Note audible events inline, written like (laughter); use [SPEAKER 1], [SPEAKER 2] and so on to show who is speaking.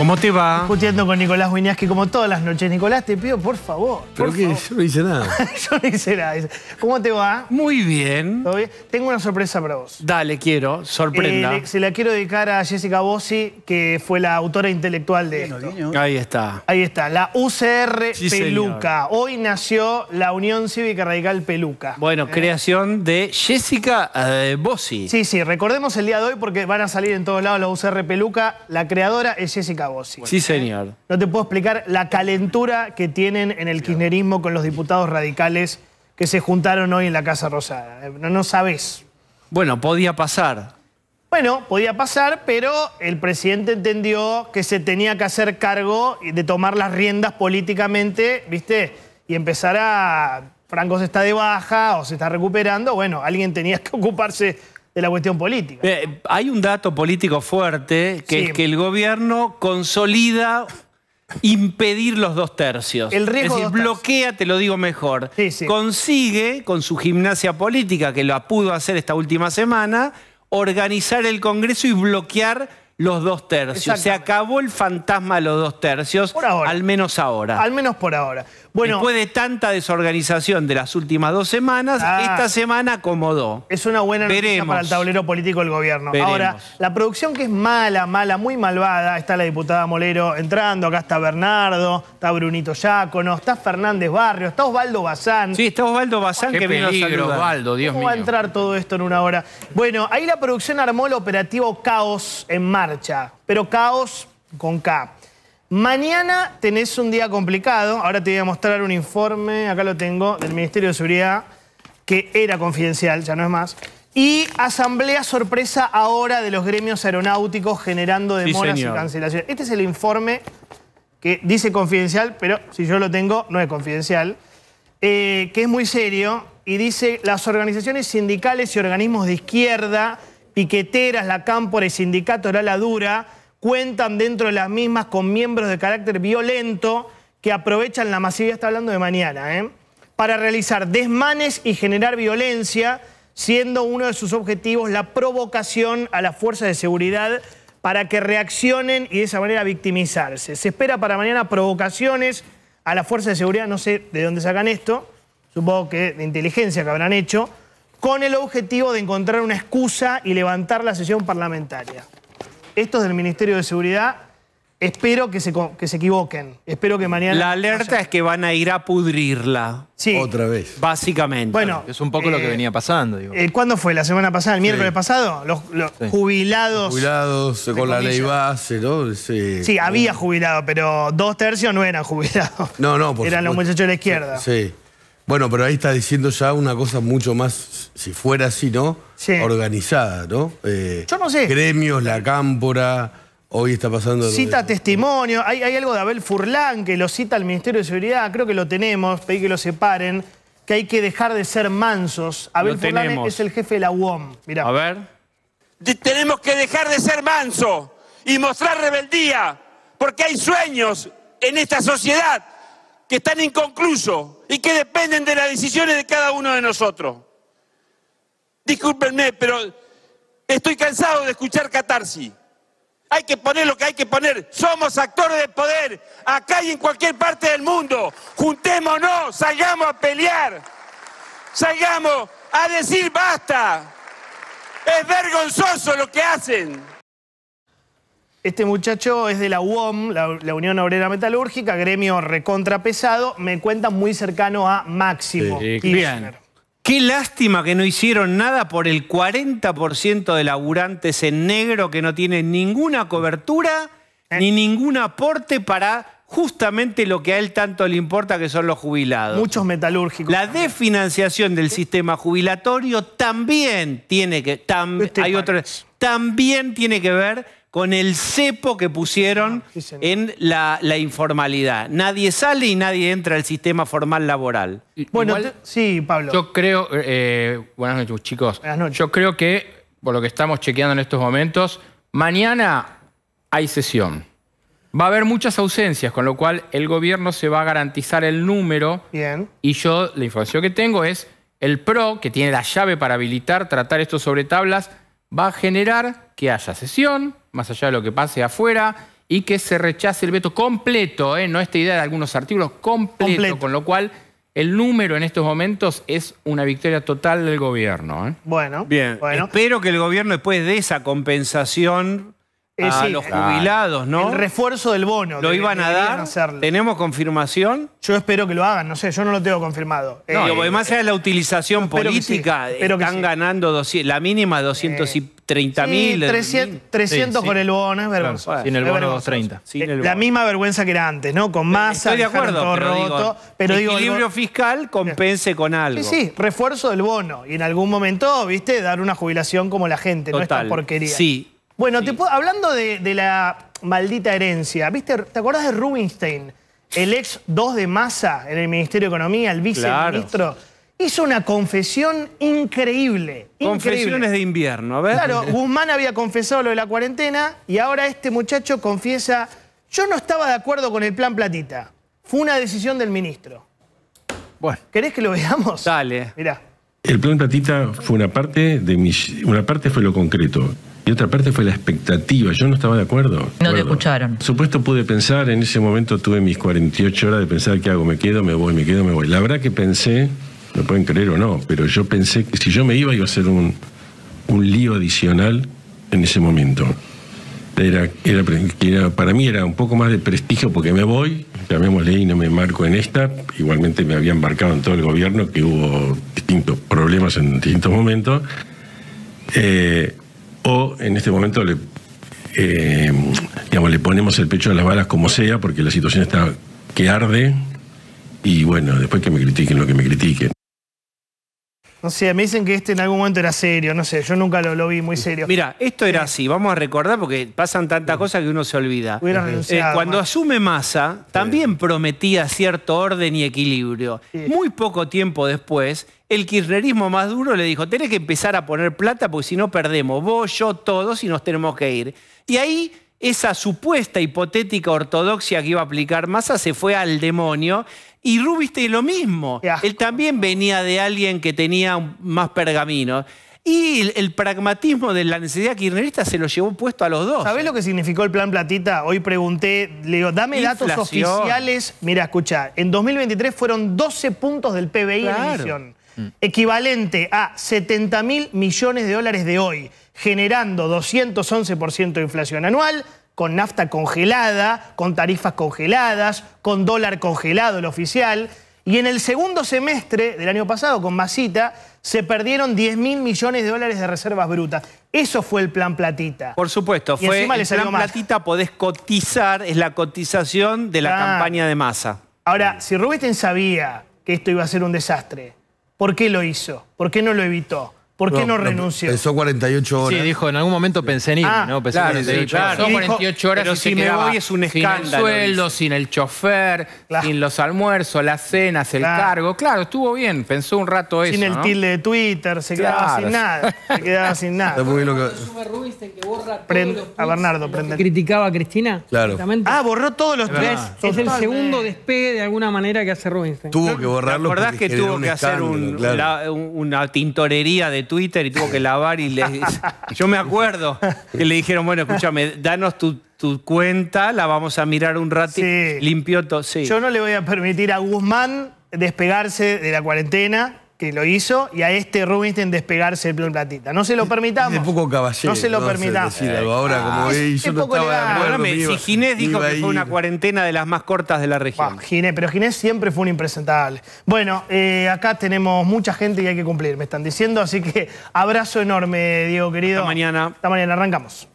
[SPEAKER 1] ¿Cómo te va? Discutiendo con Nicolás que como todas las noches. Nicolás, te pido, por favor. ¿Pero por qué? Yo no hice nada. (laughs) Yo no hice nada. ¿Cómo te va? Muy bien. ¿Todo bien? Tengo una sorpresa para vos.
[SPEAKER 2] Dale, quiero. Sorprenda. Eh, se
[SPEAKER 1] la quiero dedicar a Jessica Bossi, que fue la autora intelectual de esto.
[SPEAKER 2] Ahí está.
[SPEAKER 1] Ahí está. La UCR Peluca. Hoy nació la Unión Cívica Radical Peluca.
[SPEAKER 2] Bueno, eh. creación de Jessica eh, Bossi.
[SPEAKER 1] Sí, sí. Recordemos el día de hoy porque van a salir en todos lados la UCR Peluca. La creadora es Jessica Sí, señor. No te puedo explicar la calentura que tienen en el kirchnerismo con los diputados radicales que se juntaron hoy en la Casa Rosada. Eh, no, no
[SPEAKER 2] Bueno, podía pasar.
[SPEAKER 1] Bueno, podía pasar, pero el presidente entendió que se tenía que hacer cargo de tomar las riendas políticamente, ¿viste? Y empezar a... Franco se está de baja o se está recuperando, bueno, alguien tenía que ocuparse de la cuestión política. Eh,
[SPEAKER 2] hay un dato político fuerte, que es que el gobierno consolida impedir los dos tercios. El es decir, bloquea, te lo digo mejor. Consigue, con su gimnasia política, que lo pudo hacer esta última semana, organizar el Congreso y bloquear los dos tercios. Se acabó el fantasma de los dos tercios, al menos ahora. Al menos por ahora. Bueno, Después de tanta desorganización de las últimas dos semanas, ah. esta semana acomodó.
[SPEAKER 1] Es una buena noticia para el tablero político del gobierno. Ahora, la producción que es mala, mala, muy malvada, está la diputada Molero entrando, acá está Bernardo, está Brunito Yácono, está Fernández Barrio, está Osvaldo Bazán. Sí, está Osvaldo Bazán que peligro, vino a Osvaldo, Dios ¿Cómo mío. va a entrar todo esto en una hora? Bueno, ahí la producción armó el operativo Caos en marcha, pero Caos con K. Mañana tenés un día complicado. Ahora te voy a mostrar un informe, acá lo tengo, del Ministerio de Seguridad, que era confidencial, ya no es más. Y asamblea sorpresa ahora de los gremios aeronáuticos generando demoras y cancelaciones. Este es el informe que dice confidencial, pero si yo lo tengo, no es confidencial. Eh, que es muy serio y dice las organizaciones sindicales y organismos de izquierda, piqueteras, la cámpora y sindicato, la dura cuentan dentro de las mismas con miembros de carácter violento que aprovechan la masividad, está hablando de mañana, ¿eh? para realizar desmanes y generar violencia, siendo uno de sus objetivos la provocación a las fuerzas de seguridad para que reaccionen y de esa manera victimizarse. Se espera para mañana provocaciones a las fuerzas de seguridad, no sé de dónde sacan esto, supongo que de inteligencia que habrán hecho, con el objetivo de encontrar una excusa y levantar la sesión parlamentaria estos del Ministerio de Seguridad Espero que se, equivoquen. Espero que mañana... La alerta
[SPEAKER 2] es que van a ir a pudrirla. Sí. Otra vez. Básicamente. Bueno. Es un poco lo que eh, venía pasando.
[SPEAKER 1] Digo. Eh, ¿Cuándo fue? ¿La semana pasada? ¿El miércoles pasado? Los, jubilados...
[SPEAKER 2] jubilados con la ley base, ¿no? Sí, había
[SPEAKER 1] jubilado, pero dos tercios no eran jubilados. No, no, Eran los muchachos de la izquierda. sí.
[SPEAKER 2] Bueno, pero ahí está diciendo ya una cosa mucho más, si fuera así, ¿no? Organizada, ¿no? Eh, Yo no sé. Gremios, la cámpora, hoy está pasando... Cita
[SPEAKER 1] testimonio, hay, algo de Abel Furlan que lo cita el Ministerio de Seguridad, creo que lo tenemos, pedí que lo separen, que hay que dejar de ser mansos. Abel Furlán es el jefe de la UOM,
[SPEAKER 2] mirá. A ver. tenemos que dejar de ser manso y mostrar rebeldía, porque hay sueños en esta sociedad que están inconclusos y que dependen de las decisiones de cada uno de nosotros. Discúlpenme, pero estoy cansado de escuchar catarsis. Hay que poner lo que hay que poner. Somos actores de poder, acá y en cualquier parte del mundo. Juntémonos, salgamos a pelear, salgamos a decir basta. Es vergonzoso lo que hacen.
[SPEAKER 1] Este muchacho es de la UOM, la, Unión Obrera Metalúrgica, gremio recontrapesado, me cuenta muy cercano a Máximo.
[SPEAKER 2] Qué lástima que no hicieron nada por el 40% de laburantes en negro que no tienen ninguna cobertura eh. ni ningún aporte para justamente lo que a él tanto le importa, que son los jubilados. Muchos metalúrgicos. La desfinanciación del sistema jubilatorio también tiene que... también este hay también tiene que ver con el cepo que pusieron ah, en la, informalidad. Nadie sale y nadie entra al sistema formal laboral.
[SPEAKER 1] Bueno, sí, Pablo. Yo creo, eh, eh, buenas noches chicos, buenas
[SPEAKER 2] noches. yo creo que, por lo que estamos chequeando en estos momentos, mañana hay sesión. Va a haber muchas ausencias, con lo cual el gobierno se va a garantizar el número. Bien. Y yo, la información que tengo es, el PRO, que tiene la llave para habilitar, tratar esto sobre tablas, va a generar que haya sesión, más allá de lo que pase afuera, y que se rechace el veto completo, ¿eh? no esta idea de algunos artículos, completo, con lo cual el número en estos momentos es una victoria total del gobierno. ¿eh? Bueno, Bien. espero que el gobierno después de esa compensación eh, los jubilados, ¿no? El refuerzo del bono. ¿Lo iban a dar? ¿Tenemos confirmación?
[SPEAKER 1] Yo espero que lo hagan, no sé, yo no lo tengo confirmado. Lo que eh, además
[SPEAKER 2] es la utilización política, están ganando la mínima 230 eh, mil. 300, con el bono, es sin el bono 230. La
[SPEAKER 1] misma vergüenza que era antes, ¿no? Con masa, Estoy de acuerdo, pero Digo, el equilibrio
[SPEAKER 2] fiscal compense con algo. Sí, sí,
[SPEAKER 1] refuerzo del bono. Y en algún momento, viste, dar una jubilación como la gente, no esta porquería. Sí, bueno, hablando de, la maldita herencia, ¿viste? ¿Te acordás de Rubinstein? El ex dos de masa en el Ministerio de Economía, el viceministro. Hizo una confesión increíble, increíble. Confesiones de
[SPEAKER 2] invierno, a ver. Claro, (laughs) Guzmán
[SPEAKER 1] había confesado lo de la cuarentena y ahora este muchacho confiesa, yo no estaba de acuerdo con el plan Platita. Fue una decisión del ministro. Bueno. ¿Querés que lo veamos? Dale. Mirá.
[SPEAKER 2] El plan Platita fue una parte de mi... Una parte fue lo concreto otra parte fue la expectativa. Yo no estaba de acuerdo. No te escucharon. supuesto pude pensar, en ese momento tuve mis 48 horas de pensar qué hago, me quedo, me voy, me quedo, me voy. La verdad que pensé, lo pueden creer o no, pero yo pensé que si yo me iba iba a ser un, lío adicional en ese momento. Era, era, para mí era un poco más de prestigio porque me voy, llamémosle y no me marco en esta, igualmente me había embarcado en todo el gobierno que hubo distintos problemas en distintos momentos, eh, en este momento le, eh, le ponemos el pecho a las balas como sea, porque la situación está que arde, y bueno, después que me critiquen lo que me critiquen.
[SPEAKER 1] No sé, me dicen que este en algún momento era serio, no sé, yo nunca lo, vi muy serio. Mira,
[SPEAKER 2] esto era eh. así, vamos a recordar porque pasan tantas cosas que uno se olvida. Eh, cuando asume Massa, también prometía cierto orden y equilibrio. Muy poco tiempo después, el kirchnerismo más duro le dijo, tenés que empezar a poner plata porque si no perdemos, vos, yo, todos y nos tenemos que ir. Y ahí esa supuesta hipotética ortodoxia que iba a aplicar Massa se fue al demonio y Rubiste lo mismo. Él también venía de alguien que tenía más pergamino. Y el, pragmatismo de la necesidad kirchnerista se lo llevó puesto a los dos.
[SPEAKER 1] ¿Sabés lo eh. que significó el plan Platita? Hoy pregunté, le digo, dame datos oficiales. Mira, escucha, en 2023 fueron 12 puntos del PBI en mm. equivalente a 70 mil millones de dólares de hoy, generando 211% de inflación anual, con nafta congelada, con tarifas congeladas, con dólar congelado el oficial. Y en el segundo semestre del año pasado, con Masita, se perdieron 10 mil millones de dólares de reservas brutas. Eso fue el plan platita.
[SPEAKER 2] Por supuesto, fue el plan platita podés cotizar, es la cotización de la campaña de masa.
[SPEAKER 1] Ahora, si Rubén sabía que esto iba a ser un desastre, ¿por qué lo hizo? ¿Por qué no lo evitó? ¿Por qué no, renunció?
[SPEAKER 2] Pensó 48 horas. Sí, dijo, en algún momento pensé en ir, Ah, ¿no? Pensé claro, 48 horas. Y 48 horas pero si se me voy es un Sin el sueldo, sin el chofer, sin los almuerzos, las cenas, el cargo. Claro, estuvo bien, pensó un rato eso, Sin el tilde de
[SPEAKER 1] Twitter, se quedaba sin nada. Se quedaba sin nada. muy que borra a Bernardo, criticaba a Cristina. Claro. Ah, borró todos los tres. es el segundo despegue de alguna manera que hace Rubinstein. Tuvo que borrarlo.
[SPEAKER 2] ¿Te acordás que tuvo que hacer una tintorería de Twitter y tuvo que lavar y le, (laughs) yo me acuerdo que le dijeron, bueno, escúchame, danos tu, cuenta, la vamos a mirar un rato limpió todo. Yo
[SPEAKER 1] no le voy a permitir a Guzmán despegarse de la cuarentena que lo hizo, y a este Rubinstein despegarse el plan platita. No se lo permitamos. Es poco No se lo permitamos. ahora, como ah, es, yo no estaba si Ginés dijo que fue una cuarentena de las más cortas de la región. Bah, Ginés, pero Ginés siempre fue un impresentable. Bueno, eh, acá tenemos mucha gente y hay que cumplir, me están diciendo, así que abrazo enorme, Diego querido. Hasta mañana. Hasta mañana, arrancamos.